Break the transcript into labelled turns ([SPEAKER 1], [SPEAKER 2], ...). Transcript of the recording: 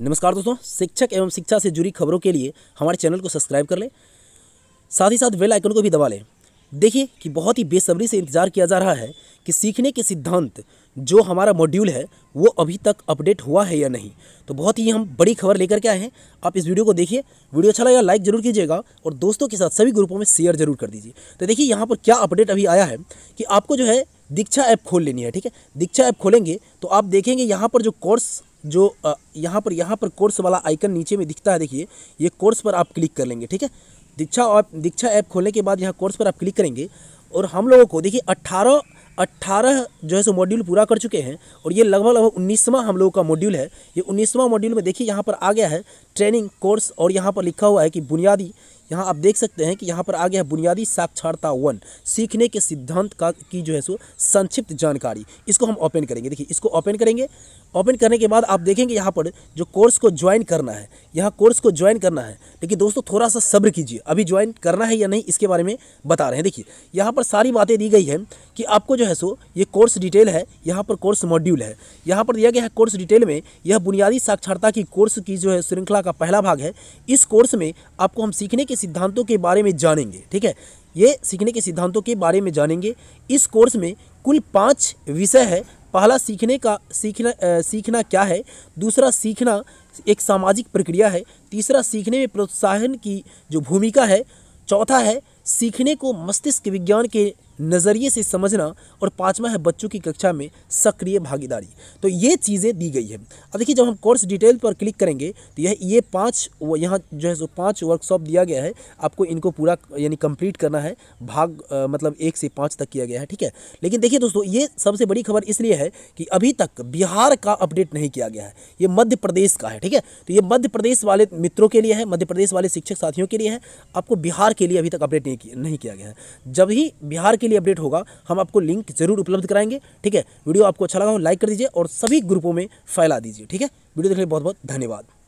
[SPEAKER 1] नमस्कार दोस्तों शिक्षक एवं शिक्षा से जुड़ी खबरों के लिए हमारे चैनल को सब्सक्राइब कर लें साथ ही साथ बेल आइकन को भी दबा लें देखिए कि बहुत ही बेसब्री से इंतज़ार किया जा रहा है कि सीखने के सिद्धांत जो हमारा मॉड्यूल है वो अभी तक अपडेट हुआ है या नहीं तो बहुत ही हम बड़ी खबर लेकर के आए हैं आप इस वीडियो को देखिए वीडियो अच्छा लगा लाइक जरूर कीजिएगा और दोस्तों के साथ सभी ग्रुपों में शेयर जरूर कर दीजिए तो देखिए यहाँ पर क्या अपडेट अभी आया है कि आपको जो है दीक्षा ऐप खोल लेनी है ठीक है दीक्षा ऐप खोलेंगे तो आप देखेंगे यहाँ पर जो कोर्स जो यहाँ पर यहाँ पर कोर्स वाला आइकन नीचे में दिखता है देखिए ये कोर्स पर आप क्लिक कर लेंगे ठीक है दीक्षा ऐप दीक्षा ऐप खोलने के बाद यहाँ कोर्स पर आप क्लिक करेंगे और हम लोगों को देखिए अट्ठारह अट्ठारह जो है सो मॉड्यूल पूरा कर चुके हैं और ये लगभग लगभग उन्नीसवां हम लोगों का मॉड्यूल है ये उन्नीसवां मॉड्यूल में देखिए यहाँ पर आ गया है ट्रेनिंग कोर्स और यहाँ पर लिखा हुआ है कि बुनियादी यहाँ आप देख सकते हैं कि यहाँ पर आ गया है बुनियादी साक्षरता वन सीखने के सिद्धांत का की जो है सो संक्षिप्त जानकारी इसको हम ओपन करेंगे देखिए इसको ओपन करेंगे ओपन करने के बाद आप देखेंगे यहाँ पर जो कोर्स को ज्वाइन करना है यहाँ कोर्स को ज्वाइन करना है लेकिन दोस्तों थोड़ा सा सब्र कीजिए अभी ज्वाइन करना है या नहीं इसके बारे में बता रहे हैं देखिए यहाँ पर सारी बातें दी गई हैं कि आपको जो है सो ये कोर्स डिटेल है यहाँ पर कोर्स मॉड्यूल है यहाँ पर दिया गया है कोर्स डिटेल में यह बुनियादी साक्षरता की कोर्स की जो है श्रृंखला का पहला भाग है इस कोर्स में आपको हम सीखने के सिद्धांतों के बारे में जानेंगे ठीक है ये सीखने के सिद्धांतों के बारे में जानेंगे इस कोर्स में कुल पाँच विषय है पहला सीखने का सीखना आ, सीखना क्या है दूसरा सीखना एक सामाजिक प्रक्रिया है तीसरा सीखने में प्रोत्साहन की जो भूमिका है चौथा है सीखने को मस्तिष्क विज्ञान के नज़रिए से समझना और पांचवा है बच्चों की कक्षा में सक्रिय भागीदारी तो ये चीज़ें दी गई है अब देखिए जब हम कोर्स डिटेल पर क्लिक करेंगे तो यह ये पांच यहाँ जो है सो पांच वर्कशॉप दिया गया है आपको इनको पूरा यानी कंप्लीट करना है भाग आ, मतलब एक से पाँच तक किया गया है ठीक है लेकिन देखिए दोस्तों ये सबसे बड़ी खबर इसलिए है कि अभी तक बिहार का अपडेट नहीं किया गया है ये मध्य प्रदेश का है ठीक है तो ये मध्य प्रदेश वाले मित्रों के लिए है मध्य प्रदेश वाले शिक्षक साथियों के लिए है आपको बिहार के लिए अभी तक अपडेट नहीं नहीं किया नहीं किया गया है जब ही बिहार के लिए अपडेट होगा हम आपको लिंक ज़रूर उपलब्ध कराएंगे ठीक है वीडियो आपको अच्छा लगा हो लाइक कर दीजिए और सभी ग्रुपों में फैला दीजिए ठीक है वीडियो देखने बहुत बहुत धन्यवाद